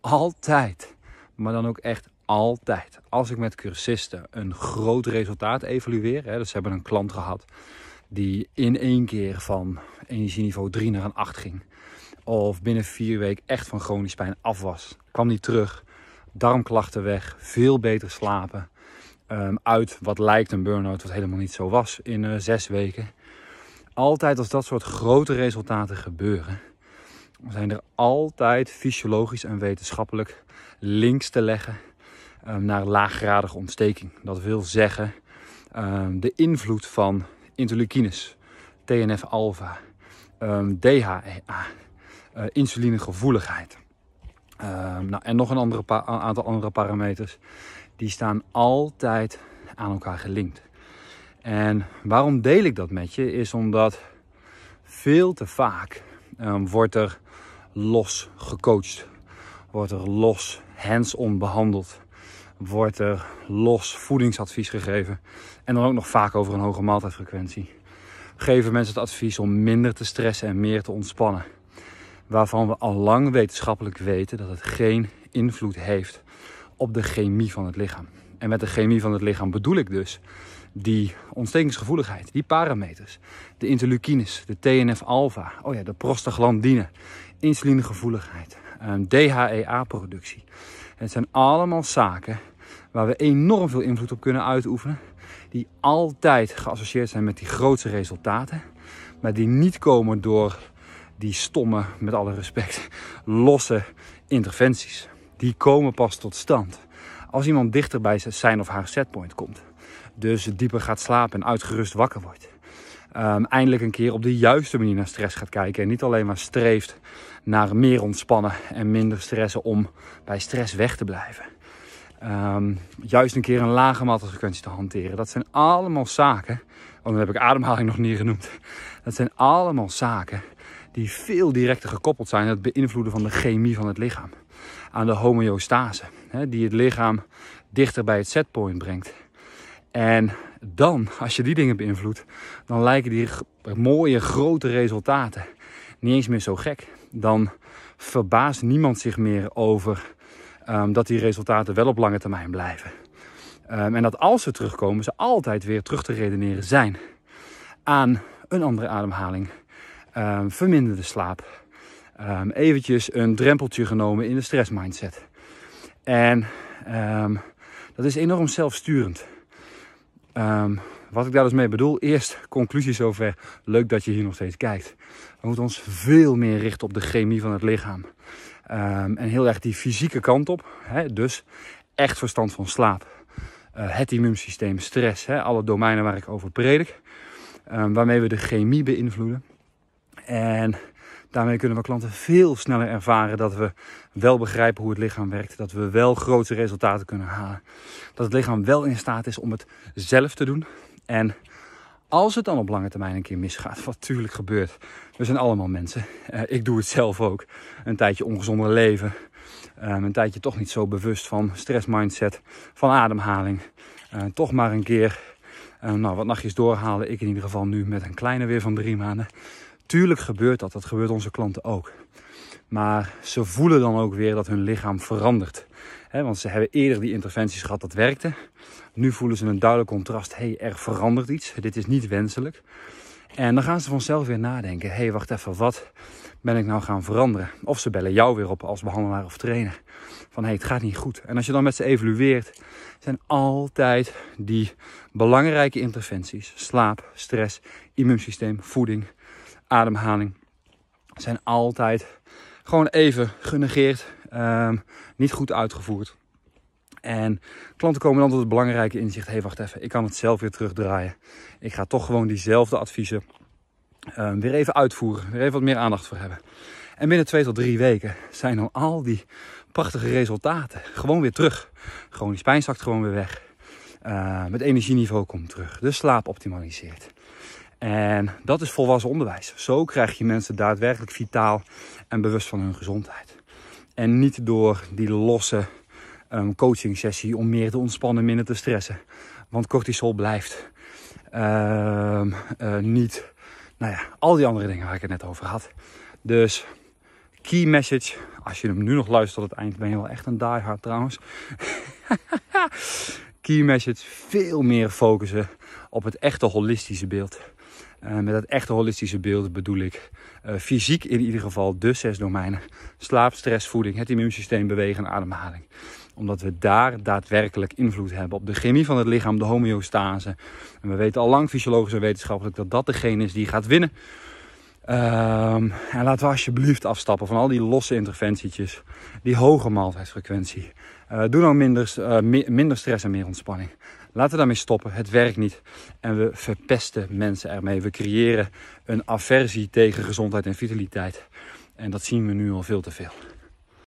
altijd, maar dan ook echt altijd, als ik met cursisten een groot resultaat evalueer, hè, dus ze hebben een klant gehad die in één keer van energieniveau 3 naar een 8 ging, of binnen vier weken echt van chronisch pijn af was, kwam niet terug, darmklachten weg, veel beter slapen, ehm, uit wat lijkt een burn-out, wat helemaal niet zo was in uh, zes weken. Altijd als dat soort grote resultaten gebeuren, zijn er altijd fysiologisch en wetenschappelijk links te leggen ehm, naar laaggradige ontsteking. Dat wil zeggen ehm, de invloed van interleukines, TNF-alpha, um, ehm, DHEA, eh, insulinegevoeligheid. nou, en nog een andere aantal andere parameters. Die staan altijd aan elkaar gelinkt. En waarom deel ik dat met je? Is omdat veel te vaak Ehm, wordt er los gecoacht. Wordt er los hands-on behandeld. Wordt er los voedingsadvies gegeven. En dan ook nog vaak over een hoge maaltijdfrequentie. Geven mensen het advies om minder te stressen en meer te ontspannen. Waarvan we al lang wetenschappelijk weten dat het geen invloed heeft op de chemie van het lichaam. En met de chemie van het lichaam bedoel ik dus die ontstekingsgevoeligheid, die parameters. De interleukines, de TNF-alpha, oh ja, de prostaglandine, insulinegevoeligheid, ehm, DHEA-productie. Het zijn allemaal zaken waar we enorm veel invloed op kunnen uitoefenen. Die altijd geassocieerd zijn met die grootste resultaten. Maar die niet komen door die stomme, met alle respect, losse interventies. Die komen pas tot stand als iemand dichter bij zijn of haar setpoint komt. Dus dieper gaat slapen en uitgerust wakker wordt. Ehm, eindelijk een keer op de juiste manier naar stress gaat kijken. En niet alleen maar streeft naar meer ontspannen en minder stressen om bij stress weg te blijven. Ehm, juist een keer een lage mattelfrequentie te hanteren. Dat zijn allemaal zaken. Want oh, dan heb ik ademhaling nog niet genoemd. Dat zijn allemaal zaken die veel directer gekoppeld zijn aan het beïnvloeden van de chemie van het lichaam. Aan de homeostase, hè, die het lichaam dichter bij het setpoint brengt. En dan, als je die dingen beïnvloedt, dan lijken die mooie grote resultaten niet eens meer zo gek. Dan verbaast niemand zich meer over ehm, dat die resultaten wel op lange termijn blijven. Ehm, en dat als ze terugkomen, ze altijd weer terug te redeneren zijn aan een andere ademhaling, Ehm, verminderde slaap. Um, eventjes een drempeltje genomen in de stressmindset. En ehm, dat is enorm zelfsturend. wat ik daar dus mee bedoel, eerst conclusie zover. Leuk dat je hier nog steeds kijkt. We moeten ons veel meer richten op de chemie van het lichaam. en heel erg die fysieke kant op. Hè? Dus echt verstand van slaap. Eh, het immuunsysteem, stress, hè, alle domeinen waar ik over predik. waarmee we de chemie beïnvloeden. En daarmee kunnen we klanten veel sneller ervaren dat we wel begrijpen hoe het lichaam werkt. Dat we wel grote resultaten kunnen halen. Dat het lichaam wel in staat is om het zelf te doen. En als het dan op lange termijn een keer misgaat, wat natuurlijk gebeurt. We zijn allemaal mensen. Eh, ik doe het zelf ook. Een tijdje ongezonder leven. Ehm, een tijdje toch niet zo bewust van stressmindset, van ademhaling. Eh, toch maar een keer eh, nou, wat nachtjes doorhalen. Ik in ieder geval nu met een kleine weer van drie maanden natuurlijk gebeurt dat, dat gebeurt onze klanten ook. Maar ze voelen dan ook weer dat hun lichaam verandert. want ze hebben eerder die interventies gehad, dat werkte. Nu voelen ze een duidelijk contrast. hey, er verandert iets. Dit is niet wenselijk. En dan gaan ze vanzelf weer nadenken. hey, wacht even, wat ben ik nou gaan veranderen? Of ze bellen jou weer op als behandelaar of trainer. Van, hey, het gaat niet goed. En als je dan met ze evalueert, zijn altijd die belangrijke interventies. Slaap, stress, immuunsysteem, voeding ademhaling zijn altijd gewoon even genegeerd, ehm, niet goed uitgevoerd. En klanten komen dan tot het belangrijke inzicht: hé, hey, wacht even, ik kan het zelf weer terugdraaien. Ik ga toch gewoon diezelfde adviezen ehm, weer even uitvoeren, weer even wat meer aandacht voor hebben. En binnen twee tot drie weken zijn dan al die prachtige resultaten gewoon weer terug. Gewoon die spijn zakt gewoon weer weg. Uh, het energieniveau komt terug. De slaap optimaliseert. En dat is volwassen onderwijs. Zo krijg je mensen daadwerkelijk vitaal en bewust van hun gezondheid. En niet door die losse ehm, coaching sessie om meer te ontspannen, minder te stressen. Want cortisol blijft ehm, eh, niet. Nou ja, al die andere dingen waar ik het net over had. Dus key message. Als je hem nu nog luistert tot het eind, ben je wel echt een diehard trouwens. key message: veel meer focussen op het echte holistische beeld. Eh, met dat echte holistische beeld bedoel ik eh, fysiek in ieder geval de zes domeinen. Slaap, stress, voeding, het immuunsysteem, bewegen en ademhaling. Omdat we daar daadwerkelijk invloed hebben op de chemie van het lichaam, de homeostase. En we weten al lang fysiologisch en wetenschappelijk dat dat degene is die gaat winnen. Ehm, en laten we alsjeblieft afstappen van al die losse interventietjes. Die hoge maaltijdsfrequentie. Eh, doe dan nou minder, eh, minder stress en meer ontspanning. Laten we daarmee stoppen. Het werkt niet. En we verpesten mensen ermee. We creëren een aversie tegen gezondheid en vitaliteit. En dat zien we nu al veel te veel.